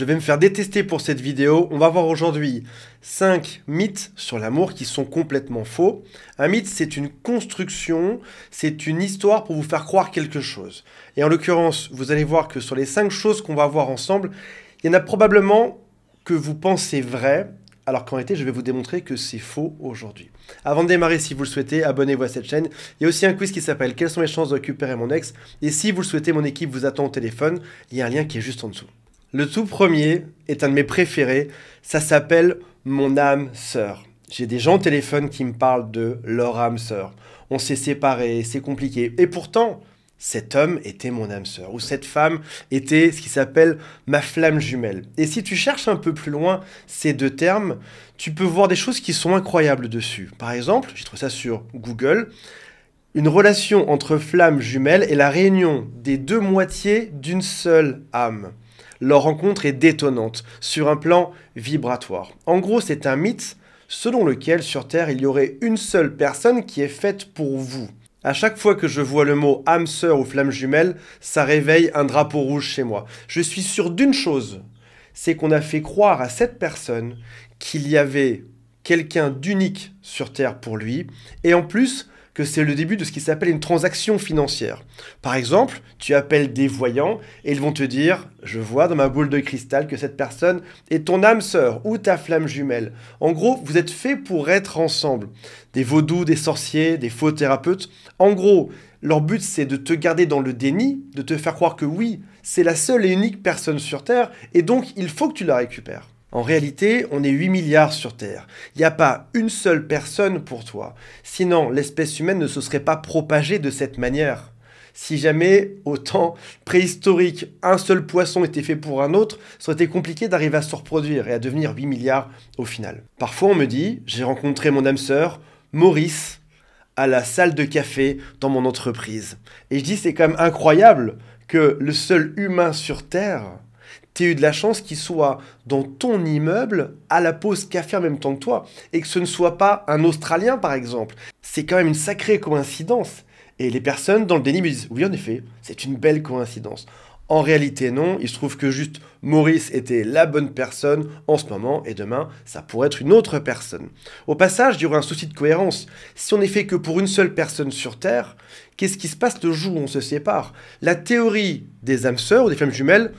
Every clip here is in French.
Je vais me faire détester pour cette vidéo. On va voir aujourd'hui 5 mythes sur l'amour qui sont complètement faux. Un mythe, c'est une construction, c'est une histoire pour vous faire croire quelque chose. Et en l'occurrence, vous allez voir que sur les 5 choses qu'on va voir ensemble, il y en a probablement que vous pensez vrai, alors qu'en réalité, je vais vous démontrer que c'est faux aujourd'hui. Avant de démarrer, si vous le souhaitez, abonnez-vous à cette chaîne. Il y a aussi un quiz qui s'appelle Quelles sont mes chances de récupérer mon ex Et si vous le souhaitez, mon équipe vous attend au téléphone. Il y a un lien qui est juste en dessous. Le tout premier est un de mes préférés, ça s'appelle Mon âme sœur. J'ai des gens au téléphone qui me parlent de leur âme sœur. On s'est séparés, c'est compliqué. Et pourtant, cet homme était mon âme sœur, ou cette femme était ce qui s'appelle ma flamme jumelle. Et si tu cherches un peu plus loin ces deux termes, tu peux voir des choses qui sont incroyables dessus. Par exemple, j'ai trouvé ça sur Google, une relation entre flamme jumelle et la réunion des deux moitiés d'une seule âme. Leur rencontre est détonnante, sur un plan vibratoire. En gros, c'est un mythe selon lequel sur Terre il y aurait une seule personne qui est faite pour vous. À chaque fois que je vois le mot âme sœur ou flamme jumelle, ça réveille un drapeau rouge chez moi. Je suis sûr d'une chose, c'est qu'on a fait croire à cette personne qu'il y avait quelqu'un d'unique sur Terre pour lui, et en plus que c'est le début de ce qui s'appelle une transaction financière. Par exemple, tu appelles des voyants et ils vont te dire, je vois dans ma boule de cristal que cette personne est ton âme sœur ou ta flamme jumelle. En gros, vous êtes faits pour être ensemble. Des vaudous, des sorciers, des faux thérapeutes. En gros, leur but c'est de te garder dans le déni, de te faire croire que oui, c'est la seule et unique personne sur Terre, et donc il faut que tu la récupères. En réalité, on est 8 milliards sur Terre. Il n'y a pas une seule personne pour toi. Sinon, l'espèce humaine ne se serait pas propagée de cette manière. Si jamais, au temps préhistorique, un seul poisson était fait pour un autre, ça aurait été compliqué d'arriver à se reproduire et à devenir 8 milliards au final. Parfois, on me dit, j'ai rencontré mon âme sœur, Maurice, à la salle de café dans mon entreprise. Et je dis, c'est quand même incroyable que le seul humain sur Terre tu eu de la chance qu'il soit dans ton immeuble à la pause café en même temps que toi et que ce ne soit pas un Australien par exemple. C'est quand même une sacrée coïncidence. Et les personnes dans le déni me disent oui en effet, c'est une belle coïncidence. En réalité non, il se trouve que juste Maurice était la bonne personne en ce moment et demain ça pourrait être une autre personne. Au passage, il y aurait un souci de cohérence. Si on n'est fait que pour une seule personne sur Terre, qu'est-ce qui se passe le jour où on se sépare La théorie des âmes sœurs ou des femmes jumelles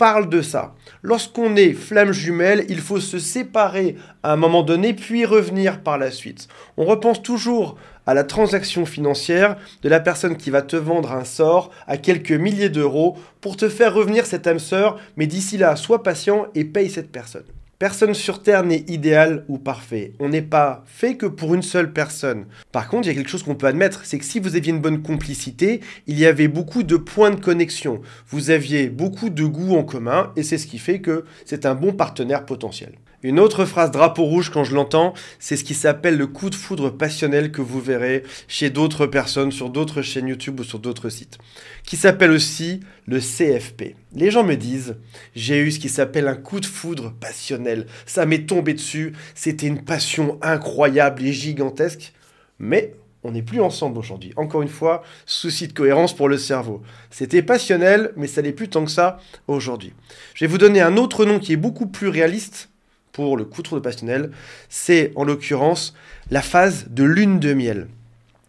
parle de ça. Lorsqu'on est flamme jumelle, il faut se séparer à un moment donné, puis revenir par la suite. On repense toujours à la transaction financière de la personne qui va te vendre un sort à quelques milliers d'euros pour te faire revenir cette âme sœur, mais d'ici là, sois patient et paye cette personne. Personne sur Terre n'est idéal ou parfait. On n'est pas fait que pour une seule personne. Par contre, il y a quelque chose qu'on peut admettre, c'est que si vous aviez une bonne complicité, il y avait beaucoup de points de connexion. Vous aviez beaucoup de goûts en commun et c'est ce qui fait que c'est un bon partenaire potentiel. Une autre phrase drapeau rouge quand je l'entends, c'est ce qui s'appelle le coup de foudre passionnel que vous verrez chez d'autres personnes, sur d'autres chaînes YouTube ou sur d'autres sites, qui s'appelle aussi le CFP. Les gens me disent, j'ai eu ce qui s'appelle un coup de foudre passionnel, ça m'est tombé dessus, c'était une passion incroyable et gigantesque, mais on n'est plus ensemble aujourd'hui. Encore une fois, souci de cohérence pour le cerveau. C'était passionnel, mais ça n'est plus tant que ça aujourd'hui. Je vais vous donner un autre nom qui est beaucoup plus réaliste pour le coup de passionnel, c'est en l'occurrence la phase de lune de miel.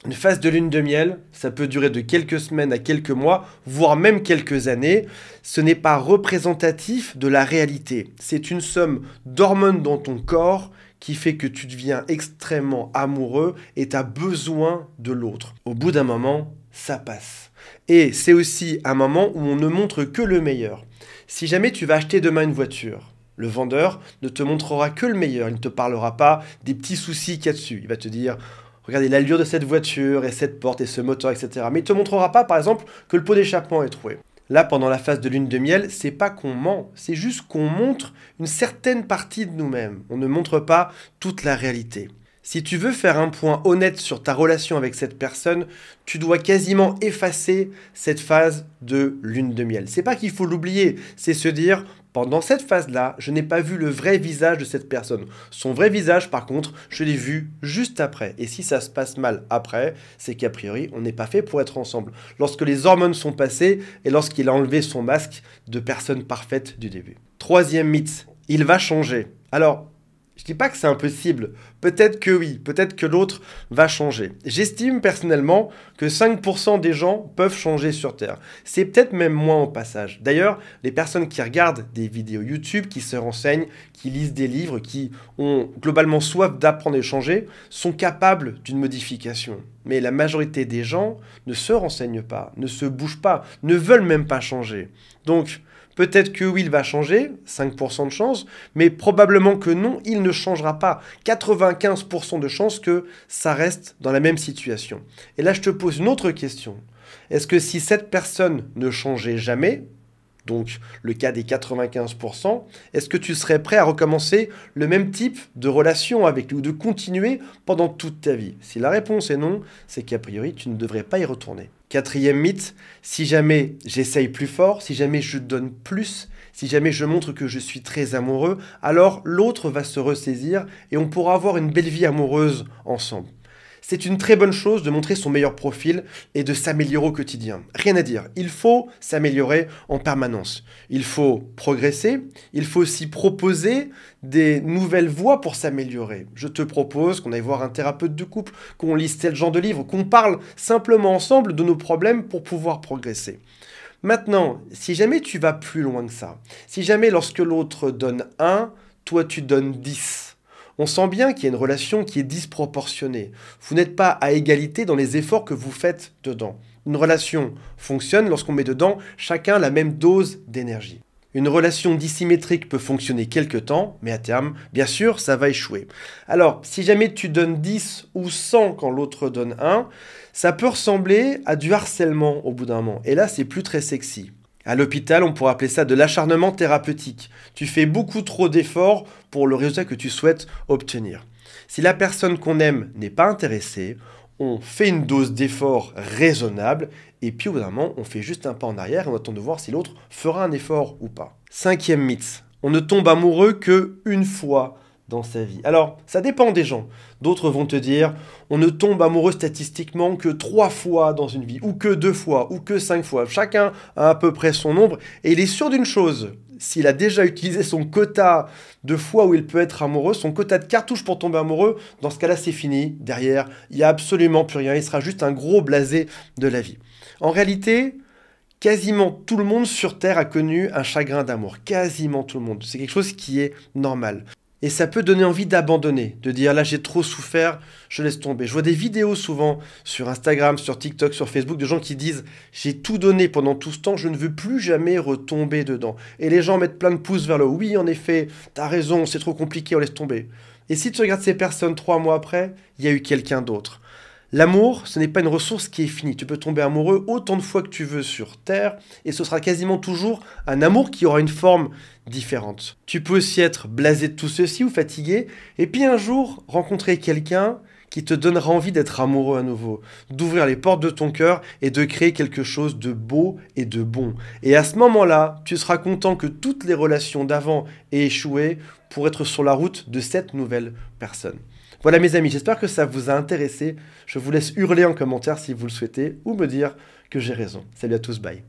Une phase de lune de miel, ça peut durer de quelques semaines à quelques mois, voire même quelques années. Ce n'est pas représentatif de la réalité. C'est une somme d'hormones dans ton corps qui fait que tu deviens extrêmement amoureux et tu as besoin de l'autre. Au bout d'un moment, ça passe. Et c'est aussi un moment où on ne montre que le meilleur. Si jamais tu vas acheter demain une voiture, le vendeur ne te montrera que le meilleur, il ne te parlera pas des petits soucis qu'il y a dessus. Il va te dire regardez l'allure de cette voiture et cette porte et ce moteur, etc. Mais il ne te montrera pas, par exemple, que le pot d'échappement est troué. Là, pendant la phase de lune de miel, c'est pas qu'on ment, c'est juste qu'on montre une certaine partie de nous-mêmes. On ne montre pas toute la réalité. Si tu veux faire un point honnête sur ta relation avec cette personne, tu dois quasiment effacer cette phase de lune de miel. C'est pas qu'il faut l'oublier, c'est se dire pendant cette phase-là, je n'ai pas vu le vrai visage de cette personne. Son vrai visage, par contre, je l'ai vu juste après. Et si ça se passe mal après, c'est qu'a priori, on n'est pas fait pour être ensemble. Lorsque les hormones sont passées et lorsqu'il a enlevé son masque de personne parfaite du début. Troisième mythe, il va changer. Alors, je dis pas que c'est impossible. Peut-être que oui, peut-être que l'autre va changer. J'estime personnellement que 5% des gens peuvent changer sur Terre. C'est peut-être même moins au passage. D'ailleurs, les personnes qui regardent des vidéos YouTube, qui se renseignent, qui lisent des livres, qui ont globalement soif d'apprendre et changer, sont capables d'une modification. Mais la majorité des gens ne se renseignent pas, ne se bougent pas, ne veulent même pas changer. Donc, Peut-être que oui, il va changer, 5% de chance, mais probablement que non, il ne changera pas. 15% de chances que ça reste dans la même situation. Et là, je te pose une autre question. Est-ce que si cette personne ne changeait jamais, donc le cas des 95%, est-ce que tu serais prêt à recommencer le même type de relation avec lui ou de continuer pendant toute ta vie Si la réponse est non, c'est qu'a priori tu ne devrais pas y retourner. Quatrième mythe, si jamais j'essaye plus fort, si jamais je donne plus, si jamais je montre que je suis très amoureux, alors l'autre va se ressaisir et on pourra avoir une belle vie amoureuse ensemble. C'est une très bonne chose de montrer son meilleur profil et de s'améliorer au quotidien. Rien à dire, il faut s'améliorer en permanence. Il faut progresser, il faut aussi proposer des nouvelles voies pour s'améliorer. Je te propose qu'on aille voir un thérapeute de couple, qu'on lise tel genre de livre, qu'on parle simplement ensemble de nos problèmes pour pouvoir progresser. Maintenant, si jamais tu vas plus loin que ça, si jamais lorsque l'autre donne 1, toi tu donnes 10, on sent bien qu'il y a une relation qui est disproportionnée. Vous n'êtes pas à égalité dans les efforts que vous faites dedans. Une relation fonctionne lorsqu'on met dedans chacun la même dose d'énergie. Une relation dissymétrique peut fonctionner quelque temps, mais à terme, bien sûr, ça va échouer. Alors, si jamais tu donnes 10 ou 100 quand l'autre donne 1, ça peut ressembler à du harcèlement au bout d'un moment. Et là, c'est plus très sexy. À l'hôpital, on pourrait appeler ça de l'acharnement thérapeutique. Tu fais beaucoup trop d'efforts pour le résultat que tu souhaites obtenir. Si la personne qu'on aime n'est pas intéressée, on fait une dose d'efforts raisonnable et puis au bout d'un moment, on fait juste un pas en arrière et on attend de voir si l'autre fera un effort ou pas. Cinquième mythe, on ne tombe amoureux que une fois dans sa vie. Alors, ça dépend des gens. D'autres vont te dire, on ne tombe amoureux statistiquement que trois fois dans une vie, ou que deux fois, ou que cinq fois. Chacun a à peu près son nombre, et il est sûr d'une chose, s'il a déjà utilisé son quota de fois où il peut être amoureux, son quota de cartouches pour tomber amoureux, dans ce cas-là, c'est fini. Derrière, il n'y a absolument plus rien. Il sera juste un gros blasé de la vie. En réalité, quasiment tout le monde sur Terre a connu un chagrin d'amour. Quasiment tout le monde. C'est quelque chose qui est normal. Et ça peut donner envie d'abandonner, de dire là j'ai trop souffert, je laisse tomber. Je vois des vidéos souvent sur Instagram, sur TikTok, sur Facebook de gens qui disent j'ai tout donné pendant tout ce temps, je ne veux plus jamais retomber dedans. Et les gens mettent plein de pouces vers le Oui, en effet, t'as raison, c'est trop compliqué, on laisse tomber. Et si tu regardes ces personnes trois mois après, il y a eu quelqu'un d'autre. L'amour, ce n'est pas une ressource qui est finie. Tu peux tomber amoureux autant de fois que tu veux sur Terre, et ce sera quasiment toujours un amour qui aura une forme différente. Tu peux aussi être blasé de tout ceci ou fatigué, et puis un jour rencontrer quelqu'un qui te donnera envie d'être amoureux à nouveau, d'ouvrir les portes de ton cœur et de créer quelque chose de beau et de bon. Et à ce moment-là, tu seras content que toutes les relations d'avant aient échoué pour être sur la route de cette nouvelle personne. Voilà mes amis, j'espère que ça vous a intéressé. Je vous laisse hurler en commentaire si vous le souhaitez ou me dire que j'ai raison. Salut à tous, bye.